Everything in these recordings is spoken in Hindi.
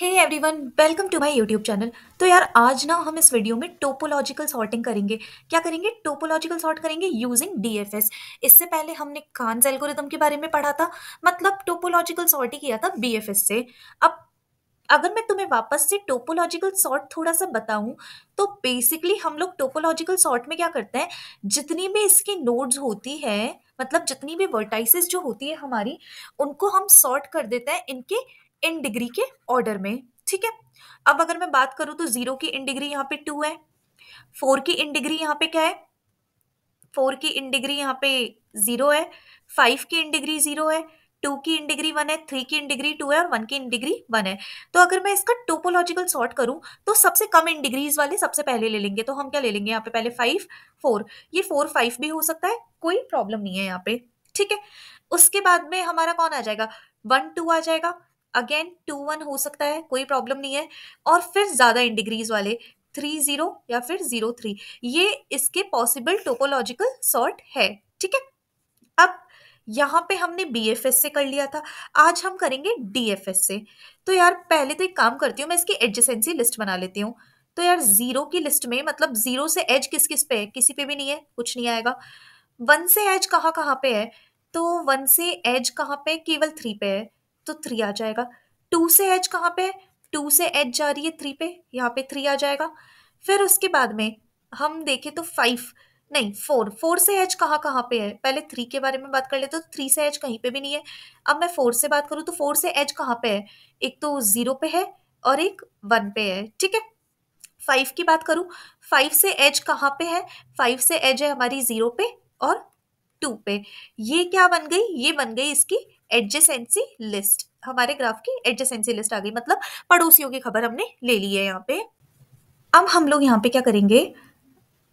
hey everyone welcome to my YouTube channel तो यार आज ना हम इस वीडियो में टोपोलॉजिकल सॉर्टिंग करेंगे क्या करेंगे टोपोलॉजिकल सॉर्ट करेंगे यूजिंग डीएफएस इससे पहले हमने कांस एल्गोरिदम के बारे में पढ़ा था मतलब टोपोलॉजिकल सॉर्ट ही किया था बीएफएस से अब अगर मैं तुम्हें वापस से टोपोलॉजिकल सॉर्ट थोड़ा सा बताऊं तो बेसिकली हम लोग टोपोलॉजिकल सॉर्ट में क्या करते हैं जितनी भी इसकी नोड्स होती है मतलब जितनी भी वर्टाइसिस जो होती है हमारी उनको हम सॉर्ट कर देते हैं इनके इन डिग्री के ऑर्डर में ठीक है अब अगर मैं बात करूं तो जीरो की इन डिग्री यहाँ पे टू है फोर की इन डिग्री यहाँ पे क्या है फोर की इन डिग्री यहाँ पे जीरो है फाइव की इन डिग्री जीरो है टू की इन डिग्री वन है थ्री की इन डिग्री टू है और वन की इन डिग्री वन है तो अगर मैं इसका टोपोलॉजिकल सॉर्ट करूं तो सबसे कम इन डिग्रीज वाले सबसे पहले ले लेंगे तो हम क्या ले लेंगे यहाँ पे पहले फाइव फोर ये फोर फाइव भी हो सकता है कोई प्रॉब्लम नहीं है यहाँ पे ठीक है उसके बाद में हमारा कौन आ जाएगा वन टू आ जाएगा अगेन टू वन हो सकता है कोई प्रॉब्लम नहीं है और फिर ज़्यादा इन डिग्रीज वाले थ्री जीरो या फिर जीरो थ्री ये इसके पॉसिबल टोपोलॉजिकल सॉर्ट है ठीक है अब यहाँ पे हमने बी एफ एस से कर लिया था आज हम करेंगे डी एफ एस से तो यार पहले तो एक काम करती हूँ मैं इसकी एडजेसेंसी लिस्ट बना लेती हूँ तो यार जीरो की लिस्ट में मतलब जीरो से एज किस किस पे है किसी पे भी नहीं है कुछ नहीं आएगा वन से एज कहाँ कहाँ पे है तो वन से एज कहाँ पे केवल थ्री पे है तो थ्री आ जाएगा टू से एच कहाँ पे टू से एच जा रही है थ्री पे यहाँ पे थ्री आ जाएगा फिर उसके बाद में हम देखें तो फाइव नहीं फोर फोर से एच कहाँ कहाँ पे है पहले थ्री के बारे में बात कर लेते तो थ्री से एच कहीं पे भी नहीं है अब मैं फोर से बात करूँ तो फोर से एच कहाँ पे है एक तो ज़ीरो पे है और एक वन पे है ठीक है फाइव की बात करूँ फाइव से एच कहाँ पे है फाइव से एज है हमारी ज़ीरो पे और टू पे ये क्या बन गई ये बन गई इसकी एडजेसेंसी लिस्ट हमारे ग्राफ की एडजेसेंसी लिस्ट आ गई मतलब पड़ोसियों की खबर हमने ले ली है यहाँ पे अब हम लोग यहाँ पे क्या करेंगे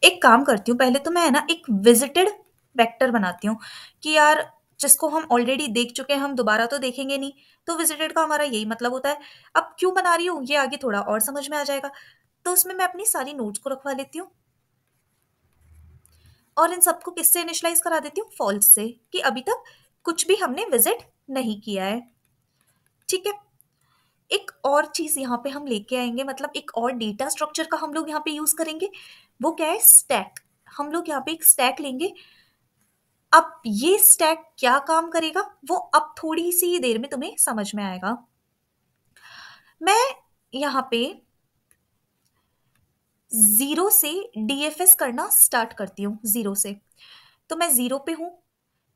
एक काम करती हूँ पहले तो मैं है ना एक विजिटेड वेक्टर बनाती हूँ कि यार जिसको हम ऑलरेडी देख चुके हैं हम दोबारा तो देखेंगे नहीं तो विजिटेड का हमारा यही मतलब होता है अब क्यों बना रही हूँ ये आगे थोड़ा और समझ में आ जाएगा तो उसमें मैं अपनी सारी नोट्स को रखवा लेती हूँ और इन सबको किससे इनिशलाइज करा देती हूँ फॉल्स से कि अभी तक कुछ भी हमने विजिट नहीं किया है ठीक है एक और चीज यहाँ पे हम लेके आएंगे मतलब एक और डेटा स्ट्रक्चर का हम लोग यहाँ पे यूज करेंगे वो क्या है स्टैक हम लोग यहाँ पे एक स्टैक लेंगे अब ये स्टैक क्या काम करेगा वो अब थोड़ी सी देर में तुम्हें समझ में आएगा मैं यहाँ पे ज़ीरो से एस करना स्टार्ट करती हूँ ज़ीरो से तो मैं ज़ीरो पे हूँ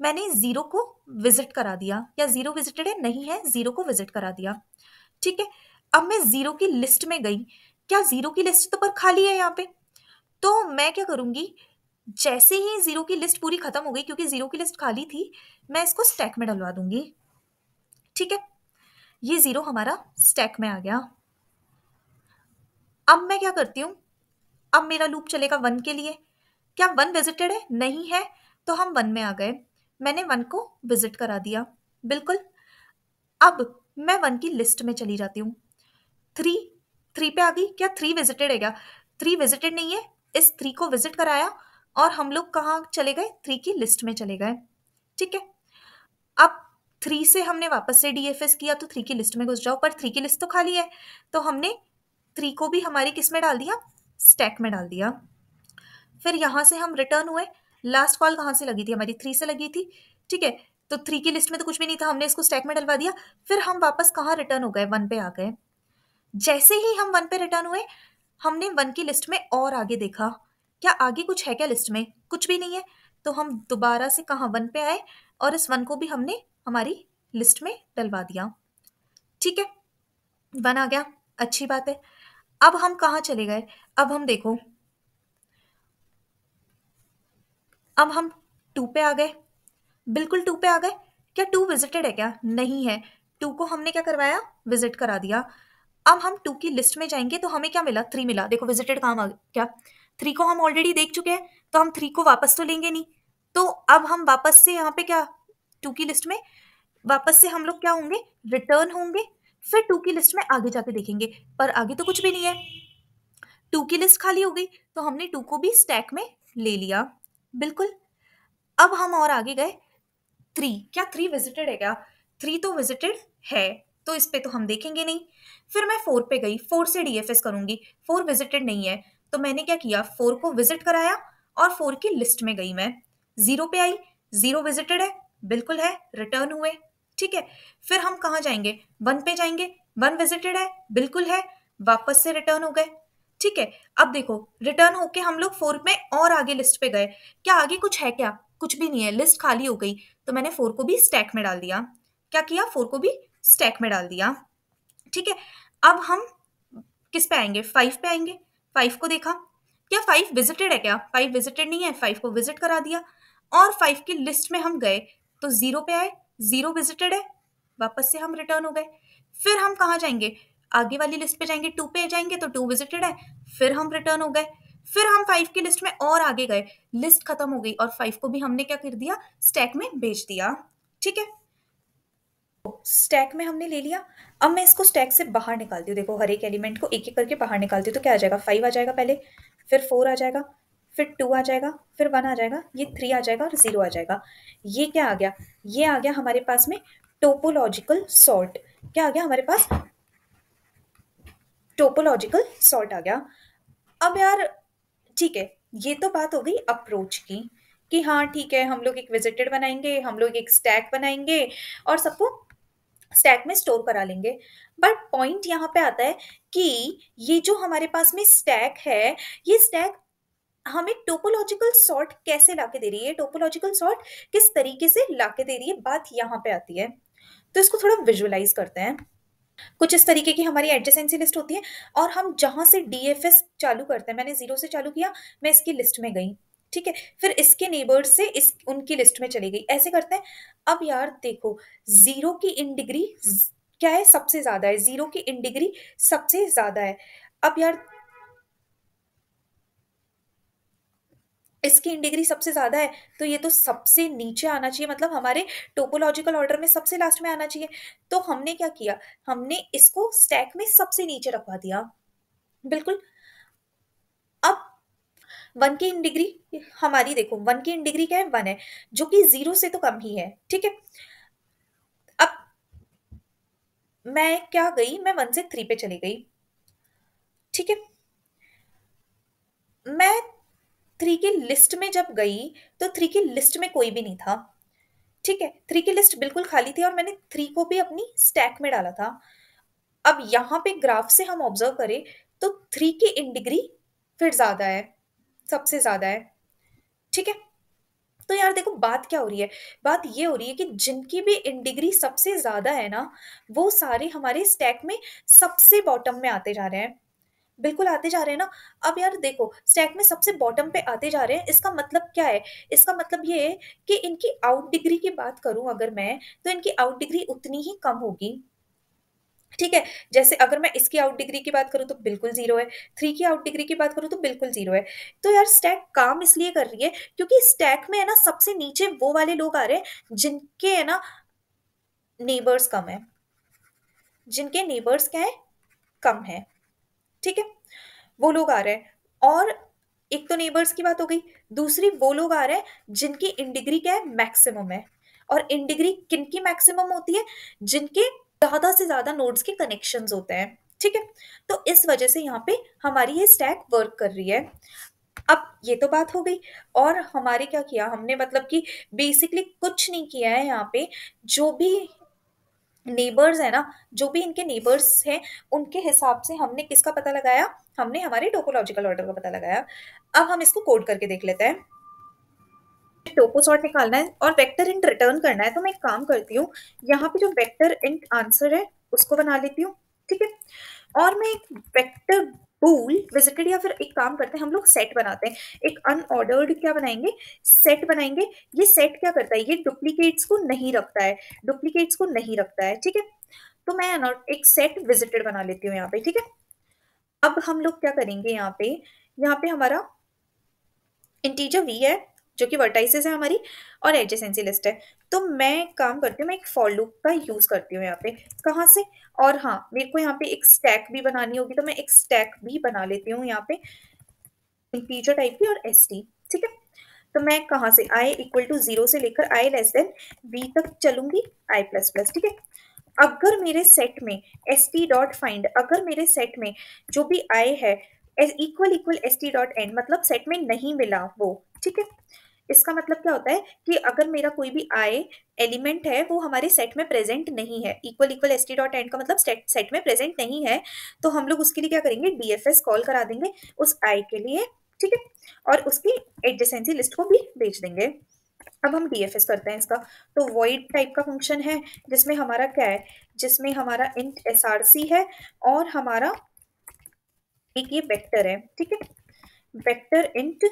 मैंने ज़ीरो को विजिट करा दिया या ज़ीरो विजिटेड है नहीं है ज़ीरो को विजिट करा दिया ठीक है अब मैं ज़ीरो की लिस्ट में गई क्या ज़ीरो की लिस्ट तो पर खाली है यहाँ पे तो मैं क्या करूँगी जैसे ही ज़ीरो की लिस्ट पूरी ख़त्म हो गई क्योंकि ज़ीरो की लिस्ट खाली थी मैं इसको स्टैक में डलवा दूंगी ठीक है ये ज़ीरो हमारा स्टैक में आ गया अब मैं क्या करती हूँ अब मेरा लूप चलेगा वन के लिए क्या वन विजिटेड है नहीं है तो हम वन में आ गए मैंने वन को विजिट करा दिया बिल्कुल अब मैं वन की लिस्ट में चली जाती हूँ थ्री थ्री पे आ गई क्या थ्री विजिटेड है क्या थ्री विजिटेड नहीं है इस थ्री को विजिट कराया और हम लोग कहाँ चले गए थ्री की लिस्ट में चले गए ठीक है अब थ्री से हमने वापस से डी किया तो थ्री की लिस्ट में घुस जाओ पर थ्री की लिस्ट तो खाली है तो हमने थ्री को भी हमारी किस में डाल दिया स्टैक में डाल दिया फिर यहाँ से हम रिटर्न हुए लास्ट कॉल कहाँ से लगी थी हमारी थ्री से लगी थी ठीक है तो थ्री की लिस्ट में तो कुछ भी नहीं था हमने इसको स्टैक में डलवा दिया फिर हम वापस कहाँ रिटर्न हो गए वन पे आ गए जैसे ही हम वन पे रिटर्न हुए हमने वन की लिस्ट में और आगे देखा क्या आगे कुछ है क्या लिस्ट में कुछ भी नहीं है तो हम दोबारा से कहाँ वन पे आए और इस वन को भी हमने हमारी लिस्ट में डलवा दिया ठीक है वन आ गया अच्छी बात है अब हम कहाँ चले गए अब हम देखो अब हम टू पे आ गए बिल्कुल टू पे आ गए क्या टू विजिटेड है क्या नहीं है टू को हमने क्या करवाया विजिट करा दिया अब हम टू की लिस्ट में जाएंगे तो हमें क्या मिला थ्री मिला देखो विजिटेड काम आ गया थ्री को हम ऑलरेडी देख चुके हैं तो हम थ्री को वापस तो लेंगे नहीं तो अब हम वापस से यहाँ पे क्या टू की लिस्ट में वापस से हम लोग क्या होंगे रिटर्न होंगे फिर टू की लिस्ट में आगे जाके देखेंगे पर आगे तो कुछ भी नहीं है टू की लिस्ट खाली हो गई तो हमने टू को भी स्टैक में ले लिया बिल्कुल अब हम और आगे गए थ्री क्या थ्री विजिटेड है क्या थ्री तो विजिटेड है तो इस पे तो हम देखेंगे नहीं फिर मैं फोर पे गई फोर से डीएफएस करूंगी फोर विजिटेड नहीं है तो मैंने क्या किया फोर को विजिट कराया और फोर की लिस्ट में गई मैं जीरो पे आई जीरो विजिटेड है बिल्कुल है रिटर्न हुए ठीक है फिर हम कहाँ जाएंगे वन पे जाएंगे वन विजिटेड है बिल्कुल है वापस से रिटर्न हो गए ठीक है अब देखो रिटर्न होके हम लोग फोर में और आगे लिस्ट पे गए क्या आगे कुछ है क्या कुछ भी नहीं है लिस्ट खाली हो गई तो मैंने फोर को भी स्टैक में डाल दिया क्या किया फोर को भी स्टैक में डाल दिया ठीक है अब हम किस पे आएंगे फाइव पे आएंगे फाइव को देखा क्या फाइव विजिटेड है क्या फाइव विजिटेड नहीं है फाइव को विजिट करा दिया और फाइव की लिस्ट में हम गए तो जीरो पे आए जीरो विजिटेड है वापस से हम रिटर्न हो गए फिर हम कहाँ जाएंगे आगे वाली लिस्ट पे जाएंगे टू पे जाएंगे तो टू विजिटेड है फिर हम रिटर्न हो गए फिर हम फाइव की लिस्ट में और आगे गए लिस्ट खत्म हो गई और फाइव को भी हमने क्या कर दिया स्टैक में भेज दिया ठीक है स्टैक में हमने ले लिया अब मैं इसको स्टैक से बाहर निकालती हूँ देखो हर एक एलिमेंट को एक एक करके बाहर निकालती हूँ तो क्या आ जाएगा फाइव आ जाएगा पहले फिर फोर आ जाएगा फिर टू आ जाएगा फिर वन आ जाएगा ये थ्री आ जाएगा और ज़ीरो आ जाएगा ये क्या आ गया ये आ गया हमारे पास में टोपोलॉजिकल सॉर्ट क्या आ गया हमारे पास टोपोलॉजिकल सॉर्ट आ गया अब यार ठीक है ये तो बात हो गई अप्रोच की कि हाँ ठीक है हम लोग एक विजिटेड बनाएंगे हम लोग एक स्टैक बनाएंगे और सबको स्टैक में स्टोर करा लेंगे बट पॉइंट यहाँ पे आता है कि ये जो हमारे पास में स्टैक है ये स्टैक हमें टोपोलॉजिकल सॉर्ट कैसे ला के दे रही है टोपोलॉजिकल सॉर्ट किस तरीके से ला के दे रही है बात यहाँ पे आती है तो इसको थोड़ा विजुअलाइज करते हैं कुछ इस तरीके की हमारी एडजेसेंसी लिस्ट होती है और हम जहाँ से डी चालू करते हैं मैंने जीरो से चालू किया मैं इसकी लिस्ट में गई ठीक है फिर इसके नेबर्स से इस उनकी लिस्ट में चली गई ऐसे करते हैं अब यार देखो जीरो की इन डिग्री क्या है सबसे ज्यादा है जीरो की इन डिग्री सबसे ज्यादा है अब यार इसकी डिग्री सबसे ज़्यादा है तो ये तो सबसे नीचे आना चाहिए मतलब हमारे टोपोलॉजिकल ऑर्डर में सबसे लास्ट में आना चाहिए तो हमने क्या किया हमने इसको स्टैक में सबसे नीचे रखवा दिया बिल्कुल अब वन की इन डिग्री हमारी देखो वन की इन डिग्री क्या है वन है जो कि जीरो से तो कम ही है ठीक है अब मैं क्या गई मैं वन से थ्री पे चली गई ठीक है मैं थ्री की लिस्ट में जब गई तो थ्री की लिस्ट में कोई भी नहीं था ठीक है थ्री की लिस्ट बिल्कुल खाली थी और मैंने थ्री को भी अपनी स्टैक में डाला था अब यहाँ पे ग्राफ से हम ऑब्जर्व करें तो थ्री की इन डिग्री फिर ज्यादा है सबसे ज्यादा है ठीक है तो यार देखो बात क्या हो रही है बात ये हो रही है कि जिनकी भी इन डिग्री सबसे ज्यादा है ना वो सारे हमारे स्टैक में सबसे बॉटम में आते जा रहे हैं बिल्कुल आते जा रहे हैं ना अब यार देखो स्टैक में सबसे बॉटम पे आते जा रहे हैं इसका मतलब क्या है इसका मतलब ये है कि इनकी आउट डिग्री की बात करूं अगर मैं तो इनकी आउट डिग्री उतनी ही कम होगी ठीक है जैसे अगर मैं इसकी आउट डिग्री की बात करूं तो बिल्कुल जीरो है थ्री की आउट डिग्री की बात करूं तो बिल्कुल जीरो है तो यार स्टैक काम इसलिए कर रही है क्योंकि स्टैक में है ना सबसे नीचे वो वाले लोग आ रहे हैं जिनके है ना नेबर्स कम है जिनके नेबर्स क्या है कम है ठीक है वो लोग आ रहे हैं और एक तो नेबर्स की बात हो गई दूसरी वो लोग आ रहे हैं जिनकी इन डिग्री क्या है मैक्सिमम है और इन डिग्री किन की मैक्सिमम होती है जिनके ज्यादा से ज्यादा नोड्स के कनेक्शन होते हैं ठीक है तो इस वजह से यहाँ पे हमारी ये स्टैक वर्क कर रही है अब ये तो बात हो गई और हमारे क्या किया हमने मतलब कि बेसिकली कुछ नहीं किया है यहाँ पे जो भी नेबर्स है ना जो भी इनके नेबर्स हैं उनके हिसाब से हमने किसका पता लगाया हमने हमारे टोपोलॉजिकल ऑर्डर का पता लगाया अब हम इसको कोड करके देख लेते हैं टोपो सॉर्ट निकालना है और वेक्टर इंट रिटर्न करना है तो मैं एक काम करती हूँ यहाँ पे जो वेक्टर इंट आंसर है उसको बना लेती हूँ ठीक है और मैं एक वेक्टर पूल विजिटेड या फिर एक काम करते हैं हम लोग सेट बनाते हैं एक अनऑर्डर्ड क्या बनाएंगे सेट बनाएंगे ये सेट क्या करता है ये डुप्लीकेट्स को नहीं रखता है डुप्लीकेट्स को नहीं रखता है ठीक है तो मैं एक सेट विजिटेड बना लेती हूँ यहाँ पे ठीक है अब हम लोग क्या करेंगे यहाँ पे यहाँ पे हमारा इंटीजर वी है जो कि वर्टाइसेस है हमारी और एडजेसेंसी लिस्ट है तो मैं काम करती हूँ मैं एक फॉर लूप का यूज़ करती हूँ यहाँ पे कहाँ से और हाँ मेरे को यहाँ पे एक स्टैक भी बनानी होगी तो मैं एक स्टैक भी बना लेती हूँ यहाँ पे इंटीजर टाइप की और एस ठीक है तो मैं कहाँ से आई इक्वल टू जीरो से लेकर आई लेस देन वी तक चलूंगी आई प्लस प्लस ठीक है अगर मेरे सेट में एस टी डॉट फाइंड अगर मेरे सेट में जो भी आई है equal equal S T dot end मतलब सेट में नहीं मिला वो ठीक है इसका मतलब क्या होता है कि अगर मेरा कोई भी आई एलिमेंट है वो हमारे सेट में प्रेजेंट नहीं है equal equal S T dot end का मतलब सेट सेट में प्रेजेंट नहीं है तो हम लोग उसके लिए क्या करेंगे डी एफ एस कॉल करा देंगे उस आई के लिए ठीक है और उसकी एडजेसेंसी लिस्ट को भी भेज देंगे अब हम डी एफ एस करते हैं इसका तो वॉइड टाइप का फंक्शन है जिसमें हमारा क्या है जिसमें हमारा इंट एस आर सी है और हमारा एक ये वेक्टर है ठीक है vector int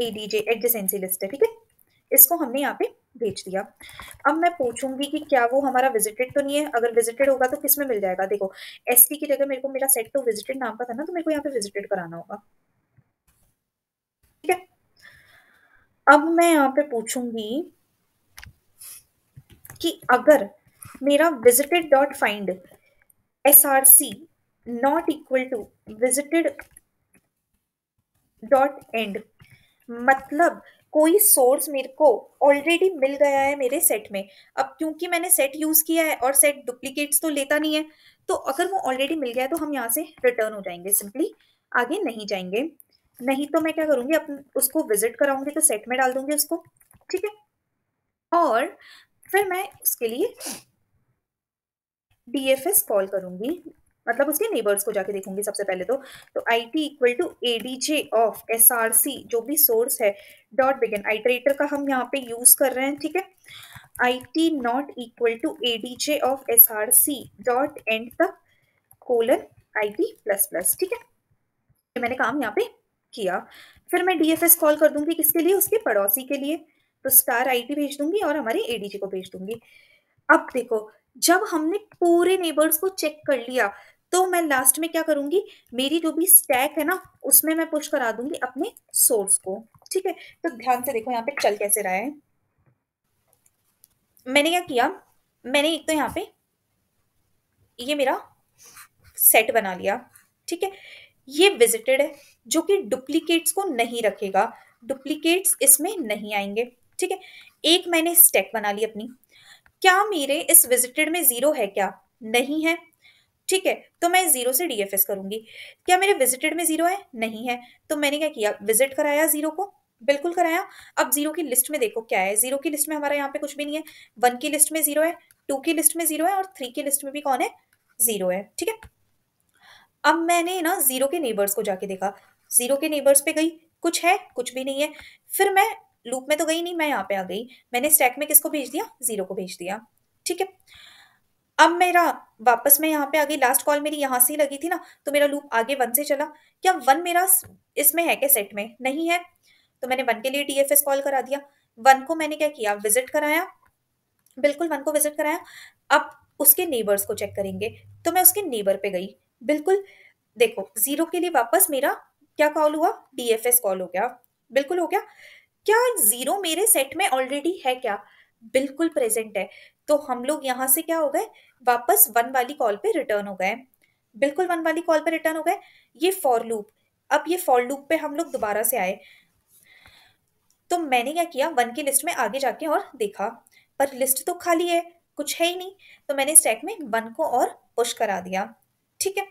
A D J adjacency list है ठीक है इसको हमने यहाँ पे भेज दिया अब मैं पूछूंगी कि क्या वो हमारा विजिटेड तो नहीं है अगर विजिटेड होगा तो किस में मिल जाएगा देखो एस की जगह मेरे को मेरा सेट तो विजिटेड नाम का था ना तो मेरे को यहाँ पे विजिटेड कराना होगा ठीक है अब मैं यहाँ पे पूछूंगी कि अगर मेरा visited dot find S R C not equal to visited dot end मतलब कोई सोर्स मेरे को ऑलरेडी मिल गया है मेरे सेट में अब क्योंकि मैंने सेट यूज़ किया है और सेट डुप्लीकेट्स तो लेता नहीं है तो अगर वो ऑलरेडी मिल गया है तो हम यहाँ से रिटर्न हो जाएंगे सिंपली आगे नहीं जाएंगे नहीं तो मैं क्या करूँगी अपन उसको विजिट कराऊंगी तो सेट में डाल दूंगी उसको ठीक है और फिर मैं उसके लिए डी एफ एस कॉल करूँगी मतलब उसके नेबर्स को जाके देखूंगी सबसे पहले तो तो I T equal to A D J of S R C जो भी सोर्स है डॉट बिगिन आइटरेटर का हम यहाँ पे यूज कर रहे हैं ठीक है I T not equal to A D J of S R C dot end तक colon I T plus plus ठीक है ये मैंने काम यहाँ पे किया फिर मैं डी एफ एस कॉल कर दूंगी किसके लिए उसके पड़ोसी के लिए तो स्टार आई टी भेज दूंगी और हमारे ए डी को भेज दूंगी अब देखो जब हमने पूरे नेबर्स को चेक कर लिया तो मैं लास्ट में क्या करूंगी मेरी जो भी स्टैक है ना उसमें मैं पुश करा दूंगी अपने सोर्स को ठीक है तो ध्यान से देखो यहाँ पे चल कैसे रहा है मैंने क्या किया मैंने एक तो यहाँ पे ये मेरा सेट बना लिया ठीक है ये विजिटेड है जो कि डुप्लीकेट्स को नहीं रखेगा डुप्लीकेट्स इसमें नहीं आएंगे ठीक है एक मैंने स्टेक बना ली अपनी क्या मेरे इस विजिटेड में जीरो है क्या नहीं है ठीक है तो मैं जीरो से डीएफएस करूंगी क्या मेरे विजिटेड में जीरो है नहीं है तो मैंने क्या किया विजिट कराया जीरो को बिल्कुल कराया अब जीरो की लिस्ट में देखो क्या है जीरो की लिस्ट में हमारा यहाँ पे कुछ भी नहीं है वन की लिस्ट में जीरो है टू की लिस्ट में जीरो है और थ्री की लिस्ट में भी कौन है जीरो है ठीक है अब मैंने ना जीरो के नेबर्स को जाके देखा जीरो के नेबर्स पे गई कुछ है कुछ भी नहीं है फिर मैं लूप में तो गई नहीं मैं यहाँ पे आ गई मैंने स्टैक में किसको भेज दिया जीरो को भेज दिया अब मेरा वापस मैं यहाँ पे आ गई लास्ट कॉल मेरी यहाँ से ही लगी थी ना तो मेरा लूप आगे वन से चला क्या वन मेरा इसमें है क्या सेट में नहीं है तो मैंने वन के लिए टी एफ एस कॉल करा दिया वन को मैंने क्या किया विजिट कराया बिल्कुल वन को विजिट कराया अब उसके नेबर्स को चेक करेंगे तो मैं उसके नेबर पे गई बिल्कुल देखो जीरो के लिए वापस मेरा क्या कॉल हुआ डी एफ एस कॉल हो गया बिल्कुल हो गया क्या जीरो मेरे सेट में ऑलरेडी है क्या बिल्कुल प्रेजेंट है तो हम लोग यहाँ से क्या हो गए वापस वन वाली कॉल पे रिटर्न हो गए बिल्कुल वन वाली कॉल पे रिटर्न हो गए ये फॉर लूप अब ये फॉर लूप पे हम लोग दोबारा से आए तो मैंने क्या किया वन की लिस्ट में आगे जाके और देखा पर लिस्ट तो खाली है कुछ है ही नहीं तो मैंने स्टैक में वन को और पुश करा दिया ठीक है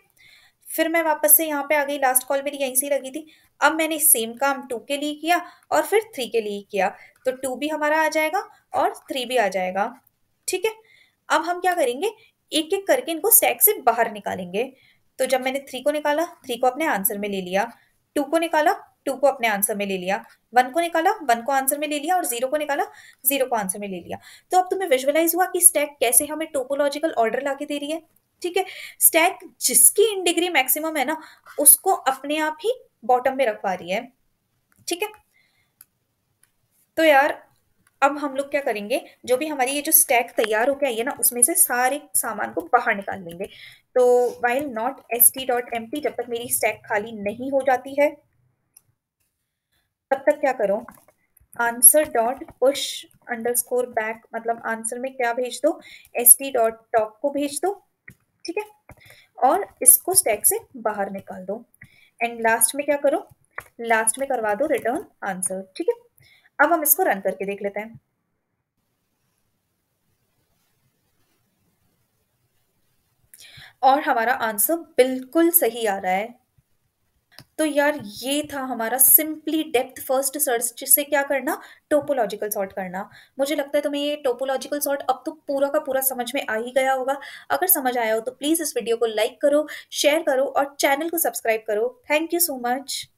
फिर मैं वापस से यहाँ पे आ गई लास्ट कॉल मेरी यहीं से लगी थी अब मैंने सेम काम टू के लिए किया और फिर थ्री के लिए किया तो टू भी हमारा आ जाएगा और थ्री भी आ जाएगा ठीक है अब हम क्या करेंगे एक एक करके इनको स्टैक से बाहर निकालेंगे तो जब मैंने थ्री को निकाला थ्री को अपने आंसर में ले लिया टू को निकाला टू को अपने आंसर में ले लिया वन को निकाला वन को आंसर में ले लिया और जीरो को निकाला जीरो को आंसर में ले लिया तो अब तुम्हें विजुअलाइज हुआ कि स्टैक कैसे हमें टोपोलॉजिकल ऑर्डर लाके दे रही है ठीक है स्टैक जिसकी इन डिग्री मैक्सिमम है ना उसको अपने आप ही बॉटम में रख पा रही है ठीक है तो यार अब हम लोग क्या करेंगे जो भी हमारी ये जो स्टैक तैयार होकर आई है ना उसमें से सारे सामान को बाहर निकाल लेंगे तो while not S T dot empty जब तक मेरी स्टैक खाली नहीं हो जाती है तब तक क्या करो आंसर डॉट पुश अंडर स्कोर बैक मतलब आंसर में क्या भेज दो एस टी डॉट टॉप को भेज दो ठीक है और इसको स्टैक से बाहर निकाल दो एंड लास्ट में क्या करो लास्ट में करवा दो रिटर्न आंसर ठीक है अब हम इसको रन करके देख लेते हैं और हमारा आंसर बिल्कुल सही आ रहा है तो यार ये था हमारा सिंपली डेप्थ फर्स्ट सर्च से क्या करना टोपोलॉजिकल सॉर्ट करना मुझे लगता है तुम्हें ये टोपोलॉजिकल सॉर्ट अब तो पूरा का पूरा समझ में आ ही गया होगा अगर समझ आया हो तो प्लीज़ इस वीडियो को लाइक करो शेयर करो और चैनल को सब्सक्राइब करो थैंक यू सो मच